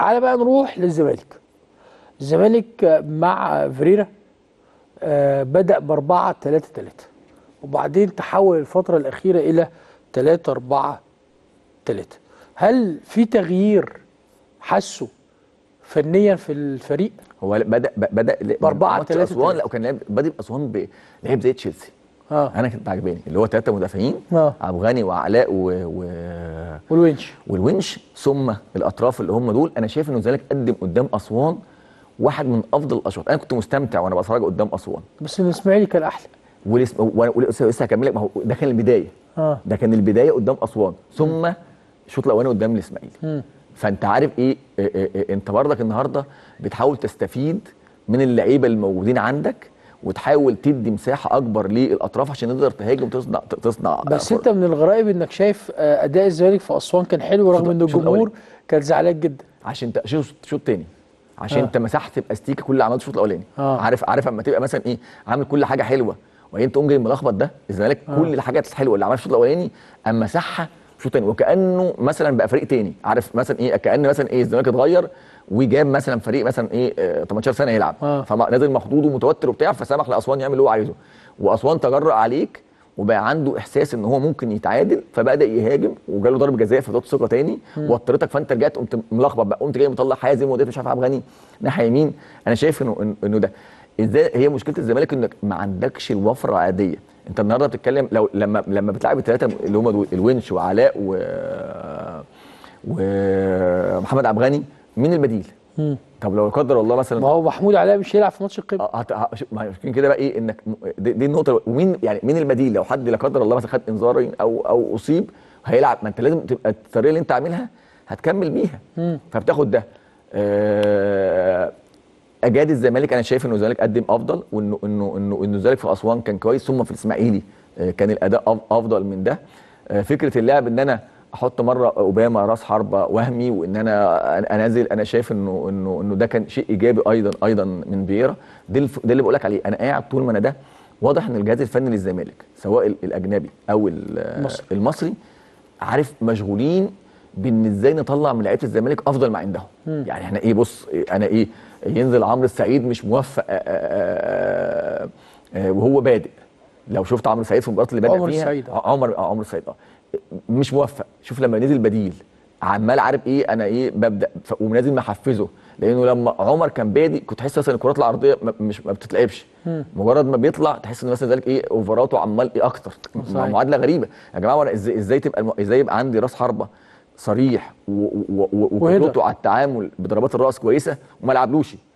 تعالى بقى نروح للزمالك الزمالك مع فريرا آه، بدأ ب 4 3 3 وبعدين تحول الفترة الأخيرة إلى 3 4 3 هل في تغيير حسه فنيا في الفريق؟ هو بدا بدا ب 4 3 اسوان لا وكان بدا بادئ اسوان لعب زي تشيلسي آه. انا كنت عاجباني اللي هو ثلاثه مدافعين آه. عبد الغني وعلاء و... والونش والونش ثم الاطراف اللي هم دول انا شايف ان الزمالك قدم قدام اسوان واحد من افضل الاشواط انا كنت مستمتع وانا بتفرج قدام اسوان بس الاسماعيلي كان احلى ولسه لسه هكمل لك ما هو ده كان البدايه آه. ده كان البدايه قدام اسوان ثم الشوط الاولاني قدام الاسماعيلي فانت عارف إيه؟, إيه, إيه, إيه, ايه انت برضك النهارده بتحاول تستفيد من اللعيبه الموجودين عندك وتحاول تدي مساحه اكبر للاطراف عشان تقدر تهاجم تصنع تصنع بس انت من الغرائب انك شايف آه، اداء الزمالك في اسوان كان حلو رغم ان الجمهور كان زعلان جدا عشان شوط تاني عشان آه. انت مسحت باستيكه كل اللي عملته الشوط الاولاني آه. عارف عارف اما تبقى مثلا ايه عامل كل حاجه حلوه وبعدين تقوم جاي ملخبط ده الزمالك كل الحاجات الحلوه اللي عملها الشوط الاولاني اما مسحها شوط تاني وكانه مثلا بقى فريق تاني عارف مثلا ايه كان مثلا ايه الزمالك اتغير وجاب مثلا فريق مثلا ايه 18 آه، سنه يلعب آه. فنازل مخضوض ومتوتر وبتاع فسمح لاسوان يعمل اللي هو عايزه واسوان تجرأ عليك وبقى عنده احساس ان هو ممكن يتعادل فبدا يهاجم وجاله ضرب جزاء فضت ثقه تاني وطرتك فانت رجعت قمت ملخبط بقى قمت جاي مطلع حازم وديت مش عارف عبد غني ناحيه يمين انا شايف انه انه ده ازاي هي مشكله الزمالك انك ما عندكش الوفره العاديه انت النهارده بتتكلم لو لما لما بتلعب الثلاثه اللي هم الونش وعلاء و ومحمد عبد الغني مين البديل؟ مم. طب لو قدر الله مثلا ما هو محمود علاء مش هيلعب في ماتش القمه اه كده بقى ايه انك دي, دي النقطه ومين يعني مين البديل لو حد لا قدر الله مثلا خد انذار او او اصيب هيلعب ما انت لازم تبقى الطريقه اللي انت عاملها هتكمل بيها مم. فبتاخد ده آه اجاد الزمالك انا شايف انه الزمالك قدم افضل وانه انه انه انه الزمالك في اسوان كان كويس ثم في الاسماعيلي آه، كان الاداء افضل من ده آه، فكره اللعب ان انا احط مره اوباما راس حربه وهمي وان انا انزل انا شايف انه انه انه ده كان شيء ايجابي ايضا ايضا من فييرا ده ده اللي بقول لك عليه انا قاعد طول ما انا ده واضح ان الجهاز الفني للزمالك سواء الاجنبي او المصري, المصري عارف مشغولين بان ازاي نطلع من لعيبه الزمالك افضل ما عندهم يعني احنا ايه بص انا ايه ينزل عمرو السعيد مش موفق آآ آه، آآ آه، آآ آه، وهو بادئ لو شفت عمرو السعيد في المباراه اللي بادئ عمر فيها السعيد عمر اه عمر السعيد اه مش موفق شوف لما نزل بديل عمال عارف ايه انا ايه ببدا ونازل محفزه لانه لما عمر كان بادئ كنت تحس مثلا الكرات العرضيه مش ما بتتلعبش مجرد ما بيطلع تحس ان مثلا ذلك ايه اوفراته عمال ايه اكتر معادله غريبه يا جماعه ازاي, ازاي تبقى ازاي يبقى عندي راس حربه صريح وقدرته على التعامل بضربات الراس كويسه وما لعبلوش